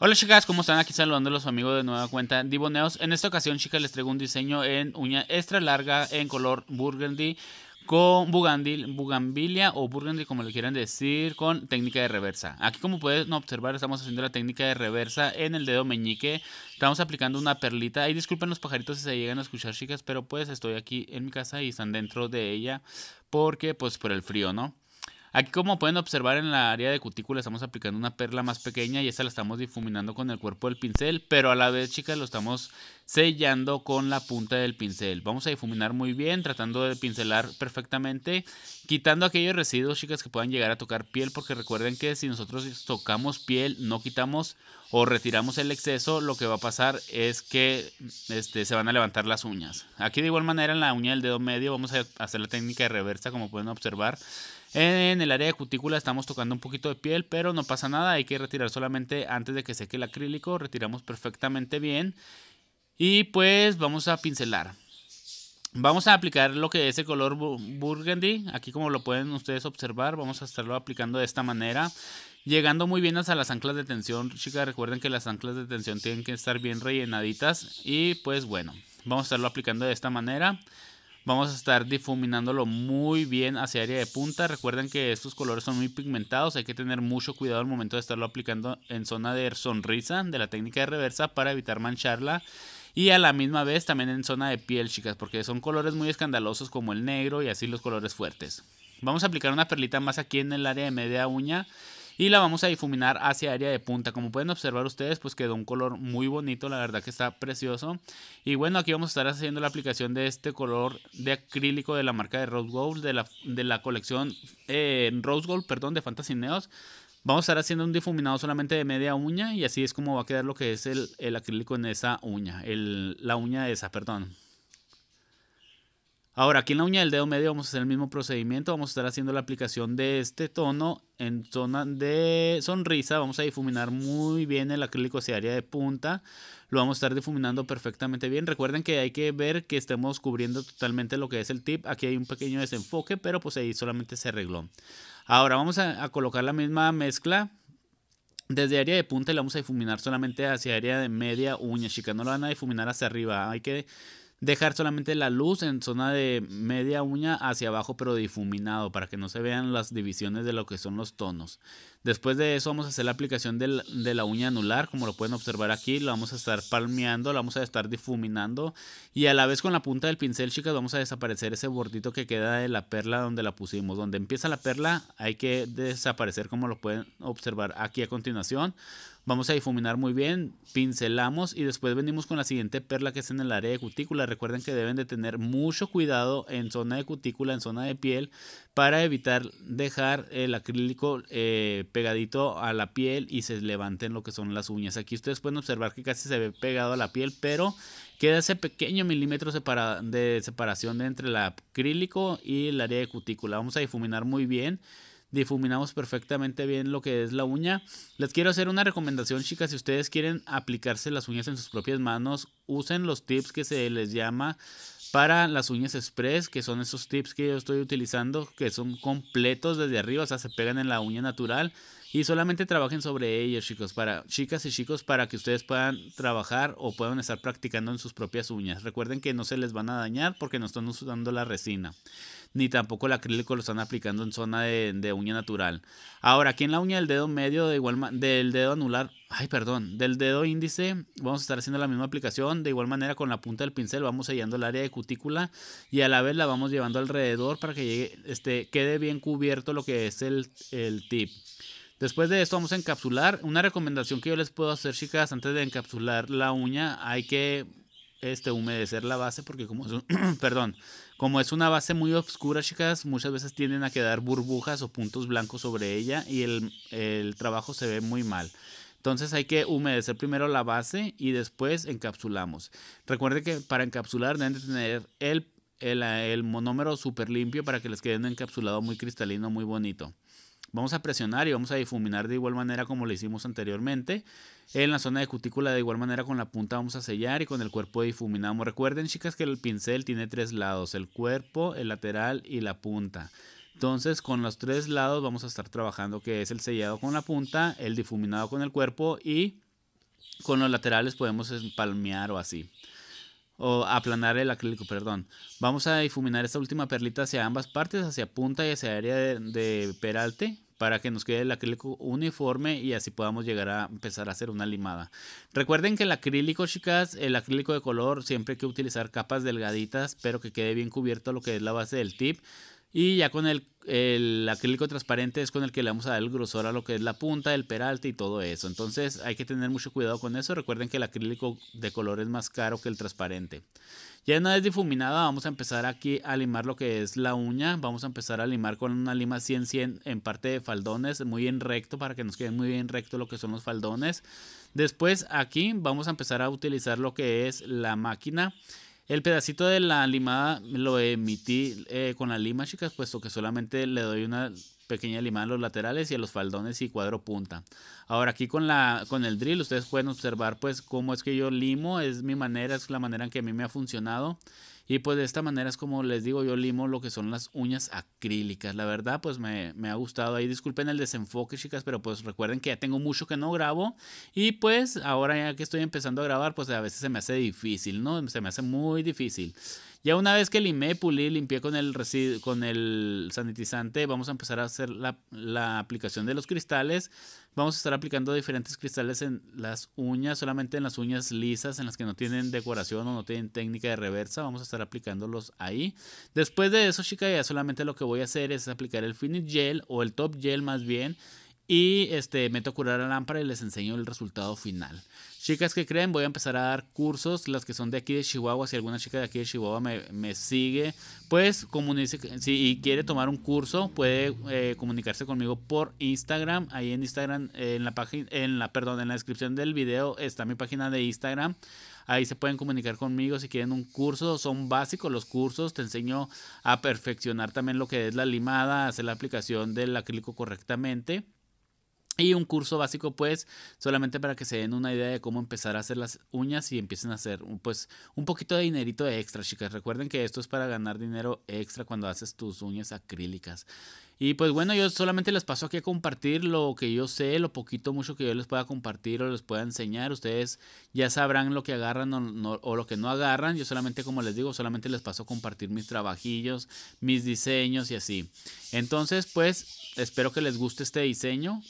Hola chicas, ¿cómo están? Aquí saludando a los de nueva cuenta Diboneos. En esta ocasión, chicas, les traigo un diseño en uña extra larga en color burgundy con bugandil, bugambilia o burgundy como le quieran decir, con técnica de reversa. Aquí como pueden observar estamos haciendo la técnica de reversa en el dedo meñique. Estamos aplicando una perlita. Y disculpen los pajaritos si se llegan a escuchar chicas, pero pues estoy aquí en mi casa y están dentro de ella porque pues por el frío, ¿no? Aquí como pueden observar en la área de cutícula estamos aplicando una perla más pequeña y esta la estamos difuminando con el cuerpo del pincel, pero a la vez chicas lo estamos sellando con la punta del pincel. Vamos a difuminar muy bien tratando de pincelar perfectamente, quitando aquellos residuos chicas que puedan llegar a tocar piel porque recuerden que si nosotros tocamos piel no quitamos o retiramos el exceso lo que va a pasar es que este, se van a levantar las uñas. Aquí de igual manera en la uña del dedo medio vamos a hacer la técnica de reversa como pueden observar. En el área de cutícula estamos tocando un poquito de piel, pero no pasa nada, hay que retirar solamente antes de que seque el acrílico, retiramos perfectamente bien y pues vamos a pincelar. Vamos a aplicar lo que es el color burgundy, aquí como lo pueden ustedes observar, vamos a estarlo aplicando de esta manera. Llegando muy bien hasta las anclas de tensión, chicas, recuerden que las anclas de tensión tienen que estar bien rellenaditas y pues bueno, vamos a estarlo aplicando de esta manera. Vamos a estar difuminándolo muy bien hacia área de punta. Recuerden que estos colores son muy pigmentados. Hay que tener mucho cuidado al momento de estarlo aplicando en zona de sonrisa de la técnica de reversa para evitar mancharla. Y a la misma vez también en zona de piel, chicas, porque son colores muy escandalosos como el negro y así los colores fuertes. Vamos a aplicar una perlita más aquí en el área de media uña y la vamos a difuminar hacia área de punta. Como pueden observar ustedes, pues quedó un color muy bonito, la verdad que está precioso. Y bueno, aquí vamos a estar haciendo la aplicación de este color de acrílico de la marca de Rose Gold, de la, de la colección eh, Rose Gold, perdón, de Fantasy Neos. Vamos a estar haciendo un difuminado solamente de media uña y así es como va a quedar lo que es el, acrílico en esa uña, la uña esa, perdón. Ahora, aquí en la uña del dedo medio vamos a hacer el mismo procedimiento. Vamos a estar haciendo la aplicación de este tono en zona de sonrisa. Vamos a difuminar muy bien el acrílico hacia área de punta. Lo vamos a estar difuminando perfectamente bien. Recuerden que hay que ver que estemos cubriendo totalmente lo que es el tip. Aquí hay un pequeño desenfoque, pero pues ahí solamente se arregló. Ahora vamos a, colocar la misma mezcla desde área de punta y la vamos a difuminar solamente hacia área de media uña, Chica, No la van a difuminar hacia arriba. Hay que dejar solamente la luz en zona de media uña hacia abajo pero difuminado para que no se vean las divisiones de lo que son los tonos. Después de eso vamos a hacer la aplicación de la, uña anular como lo pueden observar aquí, Lo vamos a estar palmeando, la vamos a estar difuminando y a la vez con la punta del pincel chicas vamos a desaparecer ese bordito que queda de la perla donde la pusimos. Donde empieza la perla hay que desaparecer como lo pueden observar aquí a continuación. Vamos a difuminar muy bien, pincelamos y después venimos con la siguiente perla que es en el área de cutícula. Recuerden que deben de tener mucho cuidado en zona de cutícula, en zona de piel, para evitar dejar el acrílico eh, pegadito a la piel y se levanten lo que son las uñas. Aquí ustedes pueden observar que casi se ve pegado a la piel, pero queda ese pequeño milímetro de separación entre el acrílico y el área de cutícula. Vamos a difuminar muy bien difuminamos perfectamente bien lo que es la uña. Les quiero hacer una recomendación, chicas, si ustedes quieren aplicarse las uñas en sus propias manos, usen los tips que se les llama para las uñas express, que son esos tips que yo estoy utilizando, que son completos desde arriba, o sea, se pegan en la uña natural y solamente trabajen sobre ellos, chicos, para chicas y chicos, para que ustedes puedan trabajar o puedan estar practicando en sus propias uñas. Recuerden que no se les van a dañar porque no están usando la resina ni tampoco el acrílico lo están aplicando en zona de, uña natural. Ahora, aquí en la uña del dedo medio, de igual del dedo anular, ay, perdón, del dedo índice, vamos a estar haciendo la misma aplicación. De igual manera, con la punta del pincel vamos sellando el área de cutícula y a la vez la vamos llevando alrededor para que llegue, este, quede bien cubierto lo que es el tip. Después de esto vamos a encapsular. Una recomendación que yo les puedo hacer, chicas, antes de encapsular la uña, hay que este, humedecer la base porque como es, un, perdón, como es una base muy oscura, chicas, muchas veces tienden a quedar burbujas o puntos blancos sobre ella y el, trabajo se ve muy mal. Entonces hay que humedecer primero la base y después encapsulamos. recuerde que para encapsular deben tener el, el, el monómero súper limpio para que les quede un encapsulado muy cristalino, muy bonito. Vamos a presionar y vamos a difuminar de igual manera como lo hicimos anteriormente. En la zona de cutícula de igual manera con la punta vamos a sellar y con el cuerpo difuminamos. Recuerden chicas que el pincel tiene tres lados, el cuerpo, el lateral y la punta. Entonces con los tres lados vamos a estar trabajando que es el sellado con la punta, el difuminado con el cuerpo y con los laterales podemos espalmear o así o aplanar el acrílico, perdón. Vamos a difuminar esta última perlita hacia ambas partes, hacia punta y hacia área de, peralte, para que nos quede el acrílico uniforme y así podamos llegar a empezar a hacer una limada. Recuerden que el acrílico, chicas, el acrílico de color, siempre hay que utilizar capas delgaditas, pero que quede bien cubierto lo que es la base del tip. Y ya con el, acrílico transparente es con el que le vamos a dar el grosor a lo que es la punta, el peralte y todo eso. Entonces hay que tener mucho cuidado con eso. Recuerden que el acrílico de color es más caro que el transparente. Ya una vez difuminada vamos a empezar aquí a limar lo que es la uña. Vamos a empezar a limar con una lima 100-100 en parte de faldones, muy en recto para que nos quede muy bien recto lo que son los faldones. Después aquí vamos a empezar a utilizar lo que es la máquina. El pedacito de la limada lo emití eh, con la lima, chicas, puesto que solamente le doy una pequeña limada a los laterales y a los faldones y cuadro punta. Ahora aquí con, la, con el drill ustedes pueden observar pues cómo es que yo limo, es mi manera, es la manera en que a mí me ha funcionado. Y pues de esta manera es como les digo, yo limo lo que son las uñas acrílicas. La verdad, pues me, ha gustado ahí. Disculpen el desenfoque, chicas, pero pues recuerden que ya tengo mucho que no grabo. Y pues ahora ya que estoy empezando a grabar, pues a veces se me hace difícil, ¿no? Se me hace muy difícil. Ya una vez que limé, pulí, limpié con el, con el sanitizante, vamos a empezar a hacer la, aplicación de los cristales. Vamos a estar aplicando diferentes cristales en las uñas, solamente en las uñas lisas, en las que no tienen decoración o no tienen técnica de reversa. Vamos a estar aplicándolos ahí. Después de eso, chica, ya solamente lo que voy a hacer es aplicar el Finish Gel o el Top Gel más bien. Y este, meto a curar la lámpara y les enseño el resultado final. Chicas que creen, voy a empezar a dar cursos, las que son de aquí de Chihuahua, si alguna chica de aquí de Chihuahua me, sigue, pues comunice, si quiere tomar un curso, puede eh, comunicarse conmigo por Instagram, ahí en Instagram, en la página, en la, perdón, en la descripción del video está mi página de Instagram. Ahí se pueden comunicar conmigo si quieren un curso. Son básicos los cursos. Te enseño a perfeccionar también lo que es la limada, hacer la aplicación del acrílico correctamente. Y un curso básico, pues, solamente para que se den una idea de cómo empezar a hacer las uñas y empiecen a hacer, pues, un poquito de dinerito extra, chicas. Recuerden que esto es para ganar dinero extra cuando haces tus uñas acrílicas. Y pues bueno, yo solamente les paso aquí a compartir lo que yo sé, lo poquito mucho que yo les pueda compartir o les pueda enseñar. Ustedes ya sabrán lo que agarran o, o, lo que no agarran. Yo solamente, como les digo, solamente les paso a compartir mis trabajillos, mis diseños y así. Entonces, pues espero que les guste este diseño.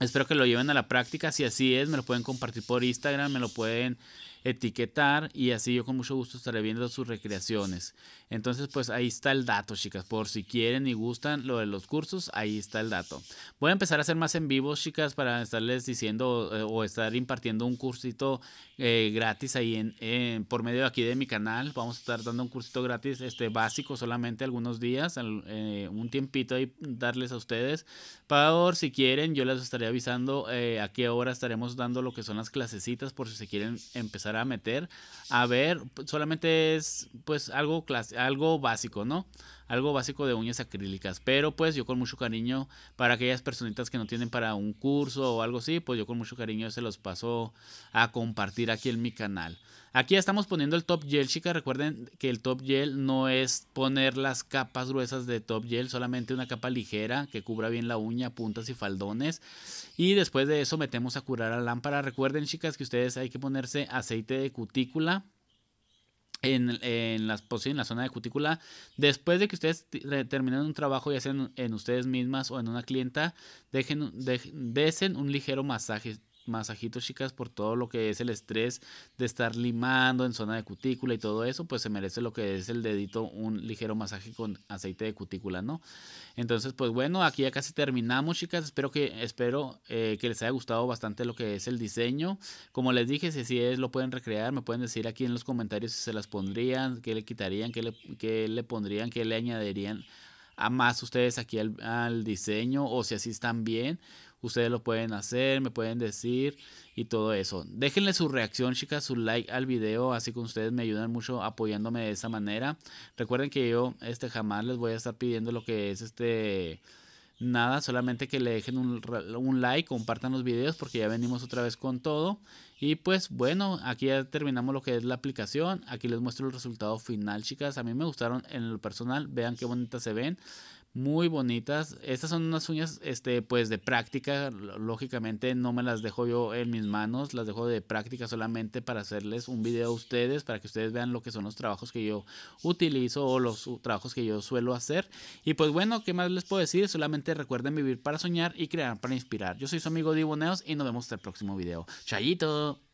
Espero que lo lleven a la práctica. Si así es, me lo pueden compartir por Instagram, me lo pueden etiquetar y así yo con mucho gusto estaré viendo sus recreaciones. Entonces, pues ahí está el dato, chicas. Por si quieren y gustan lo de los cursos, ahí está el dato. Voy a empezar a hacer más en vivo chicas, para estarles diciendo eh, o estar impartiendo un cursito eh, gratis ahí en, por medio de aquí de mi canal. Vamos a estar dando un cursito gratis, este básico solamente algunos días, eh, un tiempito ahí darles a ustedes. Por si quieren, yo les estaré avisando a qué hora estaremos dando lo que son las clasecitas por si se quieren empezar a meter. A ver, solamente es pues algo, algo básico, ¿no? algo básico de uñas acrílicas. Pero pues yo con mucho cariño, para aquellas personitas que no tienen para un curso o algo así, pues yo con mucho cariño se los paso a compartir aquí en mi canal. Aquí estamos poniendo el top gel, chicas. Recuerden que el top gel no es poner las capas gruesas de top gel, solamente una capa ligera que cubra bien la uña, puntas y faldones. Y después de eso metemos a curar a lámpara. Recuerden, chicas, que ustedes hay que ponerse aceite de cutícula en, las, pues en la zona de cutícula. Después de que ustedes terminen un trabajo, ya sea en, ustedes mismas o en una clienta, dejen, desen un ligero masaje masajitos, chicas, por todo lo que es el estrés de estar limando en zona de cutícula y todo eso, pues se merece lo que es el dedito, un ligero masaje con aceite de cutícula, ¿no? Entonces, pues bueno, aquí ya casi terminamos, chicas. Espero que, espero eh, que les haya gustado bastante lo que es el diseño. Como les dije, si así es, lo pueden recrear, me pueden decir aquí en los comentarios si se las pondrían, qué le quitarían, qué le, le pondrían, qué le añadirían a más ustedes aquí al, al diseño o si así están bien Ustedes lo pueden hacer, me pueden decir y todo eso. Déjenle su reacción, chicas, su like al video, así que ustedes me ayudan mucho apoyándome de esa manera. Recuerden que yo este jamás les voy a estar pidiendo lo que es este nada, solamente que le dejen un, un, like, compartan los videos porque ya venimos otra vez con todo. Y pues bueno, aquí ya terminamos lo que es la aplicación. Aquí les muestro el resultado final, chicas. A mí me gustaron en lo personal. Vean qué bonitas se ven muy bonitas. Estas son unas uñas, este, pues de práctica. Lógicamente no me las dejo yo en mis manos, las dejo de práctica solamente para hacerles un video a ustedes, para que ustedes vean lo que son los trabajos que yo utilizo o los trabajos que yo suelo hacer. Y pues bueno, ¿qué más les puedo decir? Solamente recuerden vivir para soñar y crear para inspirar. Yo soy su amigo Diboneos y nos vemos hasta el próximo video. Chayito.